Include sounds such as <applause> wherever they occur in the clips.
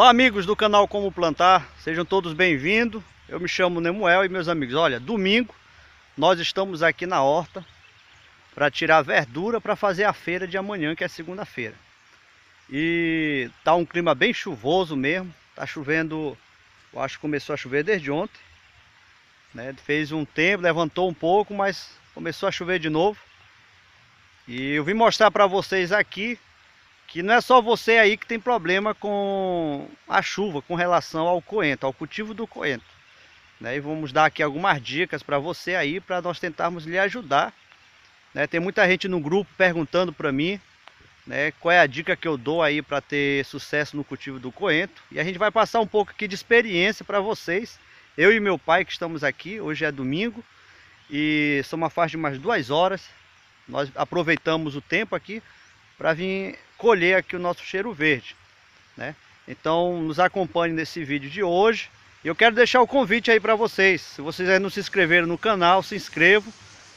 Olá amigos do canal Como Plantar, sejam todos bem-vindos. Eu me chamo Nemuel e meus amigos, olha, domingo nós estamos aqui na horta para tirar verdura para fazer a feira de amanhã, que é segunda-feira. E tá um clima bem chuvoso mesmo, tá chovendo, eu acho que começou a chover desde ontem. Né? Fez um tempo, levantou um pouco, mas começou a chover de novo. E eu vim mostrar para vocês aqui que não é só você aí que tem problema com a chuva com relação ao coentro, ao cultivo do coentro. Né? E vamos dar aqui algumas dicas para você aí, para nós tentarmos lhe ajudar. Né? Tem muita gente no grupo perguntando para mim né, qual é a dica que eu dou aí para ter sucesso no cultivo do coentro. E a gente vai passar um pouco aqui de experiência para vocês. Eu e meu pai que estamos aqui, hoje é domingo e são uma faixa de umas duas horas. Nós aproveitamos o tempo aqui para vir colher aqui o nosso cheiro verde, né? Então nos acompanhe nesse vídeo de hoje. E eu quero deixar o convite aí para vocês. Se vocês ainda não se inscreveram no canal, se inscrevam.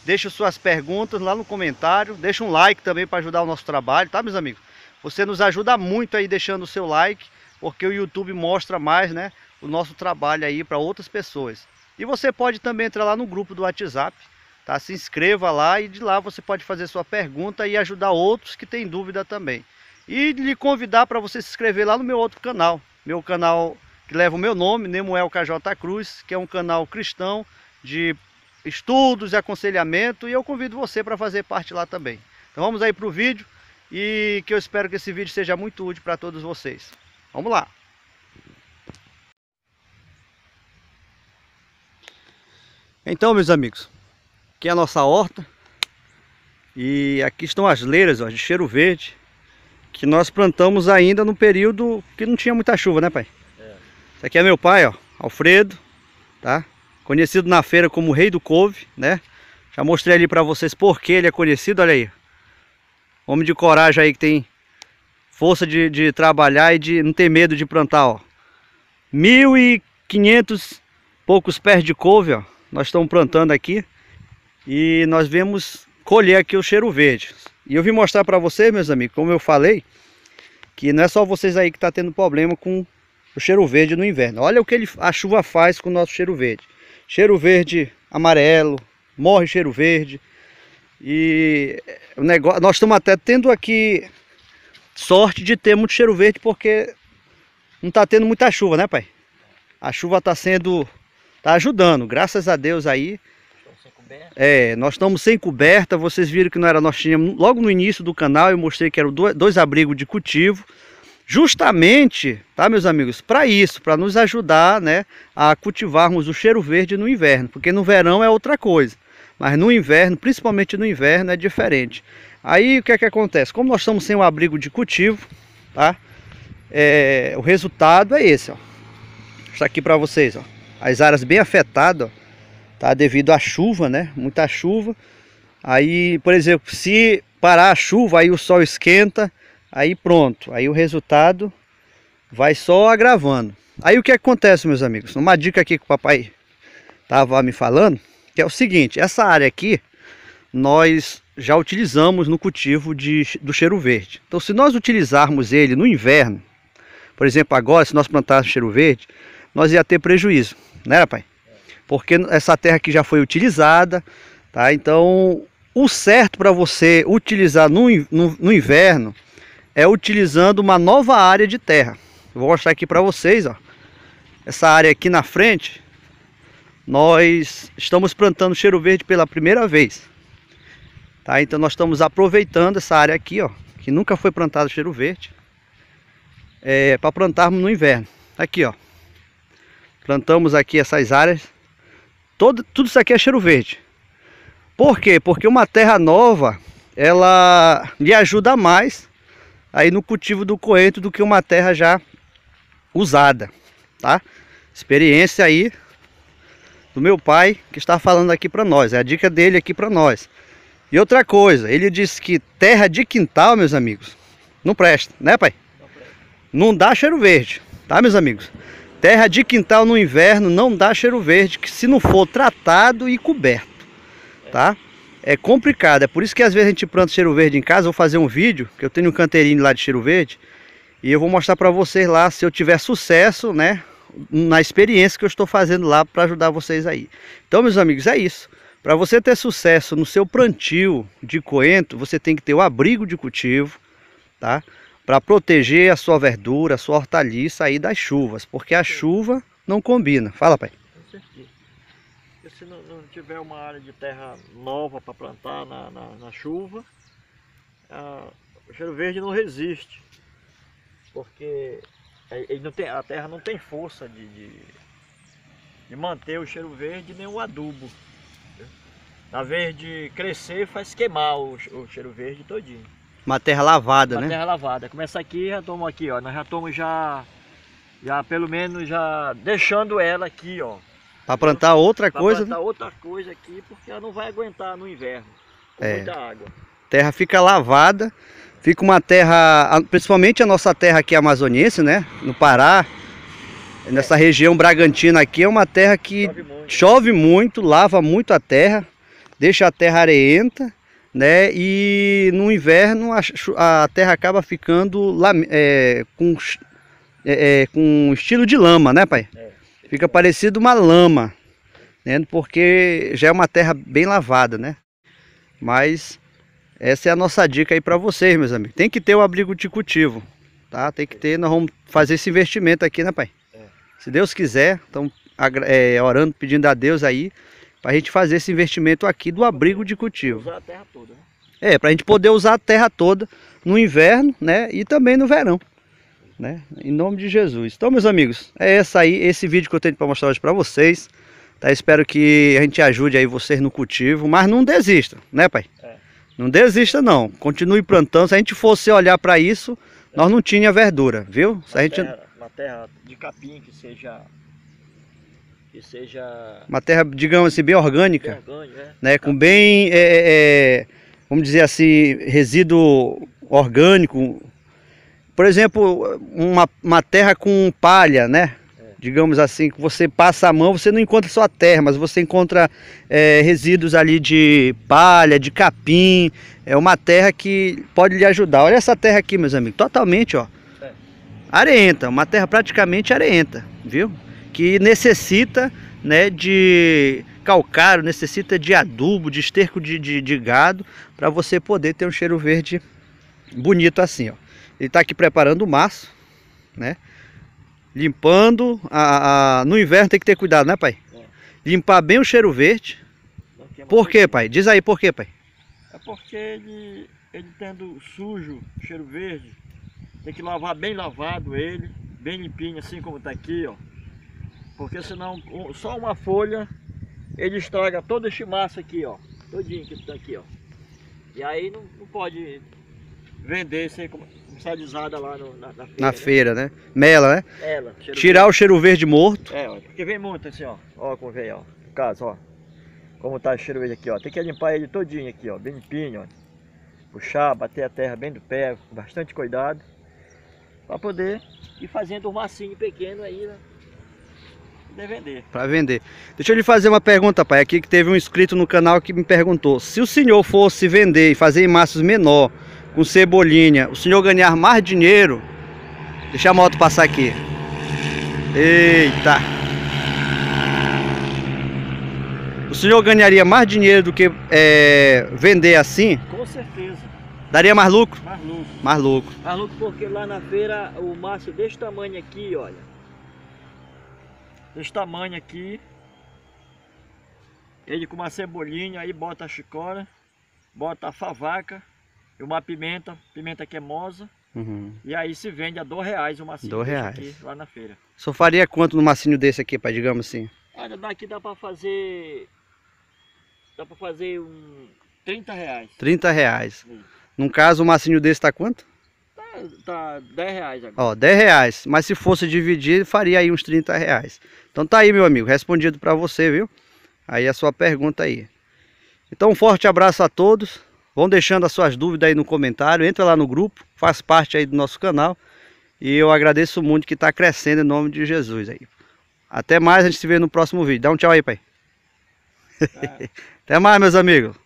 Deixe suas perguntas lá no comentário. Deixe um like também para ajudar o nosso trabalho, tá meus amigos? Você nos ajuda muito aí deixando o seu like, porque o YouTube mostra mais, né? O nosso trabalho aí para outras pessoas. E você pode também entrar lá no grupo do WhatsApp, Tá? Se inscreva lá e de lá você pode fazer sua pergunta e ajudar outros que têm dúvida também. E lhe convidar para você se inscrever lá no meu outro canal, meu canal que leva o meu nome, Nemuel KJ Cruz, que é um canal cristão de estudos e aconselhamento e eu convido você para fazer parte lá também. Então vamos aí para o vídeo e que eu espero que esse vídeo seja muito útil para todos vocês. Vamos lá! Então, meus amigos, Aqui é a nossa horta. E aqui estão as leiras ó, de cheiro verde. Que nós plantamos ainda no período que não tinha muita chuva, né pai? É. Esse aqui é meu pai, ó, Alfredo, tá? Conhecido na feira como Rei do Couve, né? Já mostrei ali para vocês por que ele é conhecido, olha aí. Homem de coragem aí que tem força de, de trabalhar e de não ter medo de plantar, ó. 1.500 poucos pés de couve, ó. Nós estamos plantando aqui e nós vemos colher aqui o cheiro verde. E eu vim mostrar para vocês, meus amigos, como eu falei, que não é só vocês aí que está tendo problema com o cheiro verde no inverno. Olha o que ele, a chuva faz com o nosso cheiro verde. Cheiro verde amarelo, morre cheiro verde. E o negócio, nós estamos até tendo aqui sorte de ter muito cheiro verde porque não está tendo muita chuva, né pai? A chuva está sendo, está ajudando, graças a Deus aí. É, nós estamos sem coberta, vocês viram que não era, nós tínhamos, logo no início do canal eu mostrei que eram dois, abrigos de cultivo, justamente, tá meus amigos, para isso, para nos ajudar, né, a cultivarmos o cheiro verde no inverno, porque no verão é outra coisa, mas no inverno, principalmente no inverno, é diferente. Aí o que é que acontece? Como nós estamos sem o abrigo de cultivo, tá? É, o resultado é esse, ó. Está aqui para vocês, ó. As áreas bem afetadas, ó tá? Devido à chuva, né? Muita chuva. Aí, por exemplo, se parar a chuva, aí o sol esquenta, aí pronto. Aí o resultado vai só agravando. Aí o que acontece, meus amigos? Uma dica aqui que o papai tava me falando, que é o seguinte, essa área aqui nós já utilizamos no cultivo de, do cheiro verde. Então, se nós utilizarmos ele no inverno, por exemplo, agora, se nós plantássemos cheiro verde, nós ia ter prejuízo, né, pai? porque essa terra aqui já foi utilizada, tá? Então, o certo para você utilizar no, no, no, inverno é utilizando uma nova área de terra. Eu vou mostrar aqui para vocês, ó. Essa área aqui na frente, nós estamos plantando cheiro verde pela primeira vez. Tá? Então nós estamos aproveitando essa área aqui, ó, que nunca foi plantado cheiro verde, é, eh, para plantarmos no inverno. Aqui, ó. Plantamos aqui essas áreas Todo, tudo isso aqui é cheiro verde. Por quê? Porque uma terra nova, ela lhe ajuda mais aí no cultivo do coentro do que uma terra já usada, tá? Experiência aí do meu pai que está falando aqui para nós, é a dica dele aqui para nós. E outra coisa, ele disse que terra de quintal, meus amigos, não presta, né pai? Não, presta. não dá cheiro verde, tá meus amigos? Terra de quintal no inverno não dá cheiro verde que se não for tratado e coberto, tá? É complicado, é por isso que às vezes a gente planta cheiro verde em casa, vou fazer um vídeo, que eu tenho um canteirinho lá de cheiro verde, e eu vou mostrar para vocês lá se eu tiver sucesso, né, na experiência que eu estou fazendo lá para ajudar vocês aí. Então, meus amigos, é isso. Para você ter sucesso no seu plantio de coentro, você tem que ter o abrigo de cultivo, tá? para proteger a sua verdura, a sua hortaliça aí das chuvas, porque a chuva não combina. Fala, pai. Com certeza. E se não, não, tiver uma área de terra nova para plantar na, na, na chuva, a, o cheiro verde não resiste, porque é, ele não tem, a terra não tem força de, de, de manter o cheiro verde nem o adubo. Né? Na vez de crescer, faz queimar o, o cheiro verde todinho. Uma terra lavada, uma né? Uma terra lavada. Começa aqui, já tomo aqui, ó. Nós já estamos já, já pelo menos já deixando ela aqui, ó. Para plantar outra pra coisa? plantar né? outra coisa aqui, porque ela não vai aguentar no inverno. Com é. muita água. Terra fica lavada. Fica uma terra, principalmente a nossa terra aqui amazonense, né? No Pará, nessa é. região bragantina aqui, é uma terra que chove muito, né? chove muito lava muito a terra, deixa a terra areenta né? E no inverno a, a terra acaba ficando é, com, é, é, com estilo de lama, né, pai? É. Fica parecido uma lama, né? Porque já é uma terra bem lavada, né? Mas essa é a nossa dica aí para vocês, meus amigos. Tem que ter o um abrigo de cultivo, tá? Tem que ter, nós vamos fazer esse investimento aqui, né, pai? É. Se Deus quiser, estamos é, orando, pedindo a Deus aí para a gente fazer esse investimento aqui do abrigo de cultivo. Usar a terra toda, né? É, para a gente poder usar a terra toda no inverno, né? E também no verão, né? Em nome de Jesus. Então, meus amigos, é essa aí, esse vídeo que eu tenho para mostrar hoje para vocês. Tá? Espero que a gente ajude aí vocês no cultivo, mas não desista, né, pai? É. Não desista não, continue plantando. Se a gente fosse olhar para isso, nós não tinha verdura, viu? Se a gente terra, na terra de capim que seja que seja... Uma terra, digamos assim, bem orgânica. Bem orgânica é. né? Com bem, é, é, é, vamos dizer assim, resíduo orgânico. Por exemplo, uma, uma terra com palha, né? É. digamos assim, que você passa a mão, você não encontra só terra, mas você encontra é, resíduos ali de palha, de capim, é uma terra que pode lhe ajudar. Olha essa terra aqui, meus amigos, totalmente, ó, é. areenta, uma terra praticamente areenta, viu? que necessita né, de calcário, necessita de adubo, de esterco de, de, de gado, para você poder ter um cheiro verde bonito assim. Ó. Ele está aqui preparando o maço, né? limpando, a, a, no inverno tem que ter cuidado, né pai? É. Limpar bem o cheiro verde. Por quê, pai? Diz aí por quê, pai? É porque ele, ele tendo sujo, cheiro verde, tem que lavar bem lavado ele, bem limpinho, assim como está aqui, ó. Porque senão só uma folha ele estraga todo este massa aqui, ó. Todinho que tá aqui, ó. E aí não, não pode vender sem comercializada lá no, na, na, feira. Na né? feira, né? Mela, né? Tirar verde. o cheiro verde morto. É, ó, porque vem muito assim, ó. Ó como vem, ó. No caso, ó. Como tá o cheiro verde aqui, ó. Tem que limpar ele todinho aqui, ó. Bem limpinho, ó. Puxar, bater a terra bem do pé, com bastante cuidado. para poder ir fazendo um massinho pequeno aí, né? poder vender. Para vender. Deixa eu lhe fazer uma pergunta, pai. Aqui que teve um inscrito no canal que me perguntou: se o senhor fosse vender e fazer em maços menor, com cebolinha, o senhor ganhar mais dinheiro? Deixa a moto passar aqui. Eita! O senhor ganharia mais dinheiro do que é, vender assim? Com certeza. Daria mais lucro? Mais lucro. Mais lucro. Mais lucro porque lá na feira o maço desse tamanho aqui, olha desse tamanho aqui. Ele com uma cebolinha, aí bota a chicora bota a favaca e uma pimenta, pimenta queimosa. Uhum. E aí se vende a dois reais o massinho dois reais. Aqui, lá na feira. Só faria quanto no massinho desse aqui, pai, digamos assim? Olha, daqui dá pra fazer... Dá para fazer um... 30 reais. 30 reais. Sim. caso, o massinho desse tá quanto? tá 10 reais agora. Ó, 10 reais. Mas se fosse dividir, faria aí uns 30 reais. Então tá aí, meu amigo. Respondido para você, viu? Aí a sua pergunta aí. Então um forte abraço a todos. Vão deixando as suas dúvidas aí no comentário. Entra lá no grupo. Faz parte aí do nosso canal. E eu agradeço muito que está crescendo em nome de Jesus aí. Até mais, a gente se vê no próximo vídeo. Dá um tchau aí, pai. É. <laughs> Até mais, meus amigos.